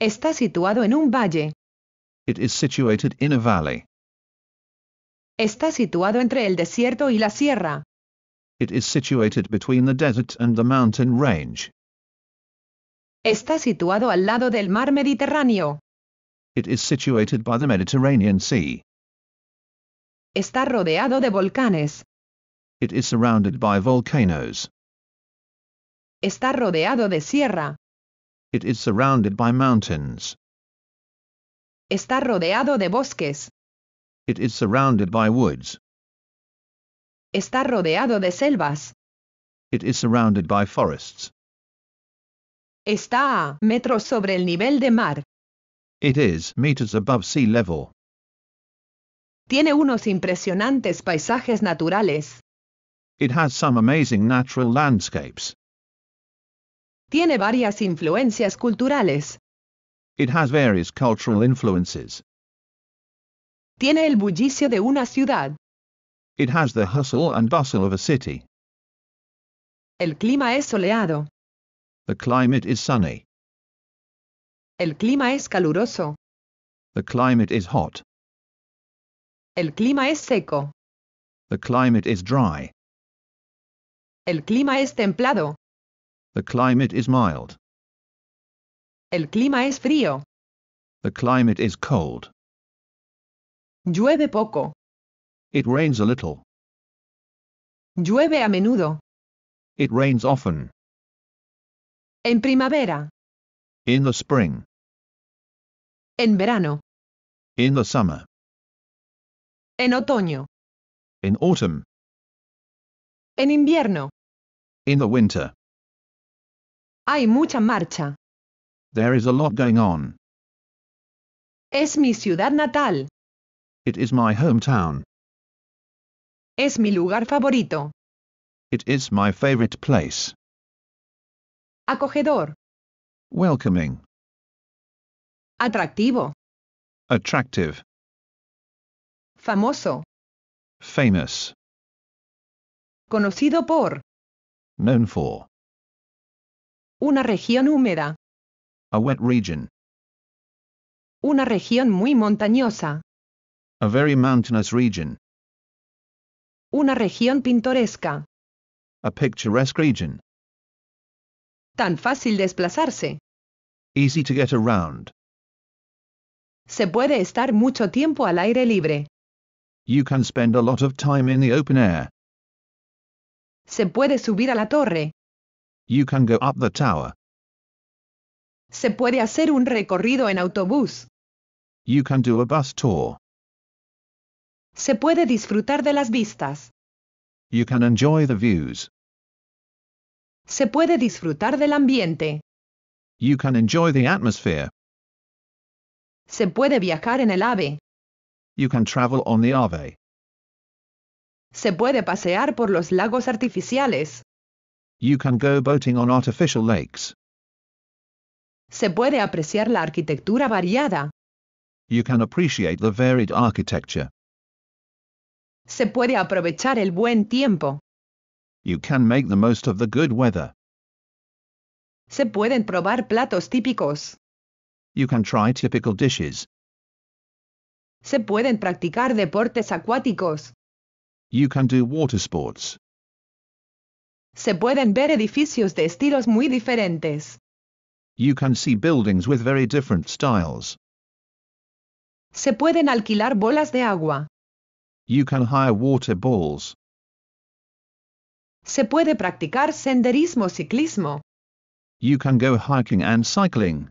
Está situado en un valle. It is situated in a valley. Está situado entre el desierto y la sierra. It is situated between the desert and the mountain range. Está situado al lado del mar Mediterráneo. It is situated by the Mediterranean Sea. Está rodeado de volcanes. It is surrounded by volcanoes. Está rodeado de sierra. It is surrounded by mountains. Está rodeado de bosques. It is surrounded by woods. Está rodeado de selvas. It is surrounded by forests. Está a metros sobre el nivel de mar. It is meters above sea level. Tiene unos impresionantes paisajes naturales. It has some amazing natural landscapes. Tiene varias influencias culturales. It has various cultural influences. Tiene el bullicio de una ciudad. It has the hustle and bustle of a city. El clima es soleado. The climate is sunny. El clima es caluroso. The climate is hot. El clima es seco. The climate is dry. El clima es templado. The climate is mild. El clima es frío. The climate is cold. Llueve poco. It rains a little. Llueve a menudo. It rains often. En primavera. In the spring. En verano. In the summer. En otoño. In autumn. En invierno. In the winter. Hay mucha marcha. There is a lot going on. Es mi ciudad natal. It is my hometown. Es mi lugar favorito. It is my favorite place. Acogedor. Welcoming. Atractivo. Attractive. Famoso. Famous. Conocido por. Known for. Una región húmeda. A wet region. Una región muy montañosa. A very mountainous region. Una región pintoresca. A picturesque region. Tan fácil desplazarse. Easy to get around. Se puede estar mucho tiempo al aire libre. You can spend a lot of time in the open air. Se puede subir a la torre. You can go up the tower. Se puede hacer un recorrido en autobús. You can do a bus tour. Se puede disfrutar de las vistas. You can enjoy the views. Se puede disfrutar del ambiente. You can enjoy the atmosphere. Se puede viajar en el AVE. You can travel on the AVE. Se puede pasear por los lagos artificiales. You can go boating on artificial lakes. Se puede apreciar la arquitectura variada. You can appreciate the varied architecture. Se puede aprovechar el buen tiempo. You can make the most of the good weather. Se pueden probar platos típicos. You can try typical dishes. Se pueden practicar deportes acuáticos. You can do water sports. se pueden ver edificios de estilos muy diferentes. You can see buildings with very different styles. Se pueden alquilar bolas de agua. You can hire water balls. Se puede practicar senderismo ciclismo. You can go hiking and cycling.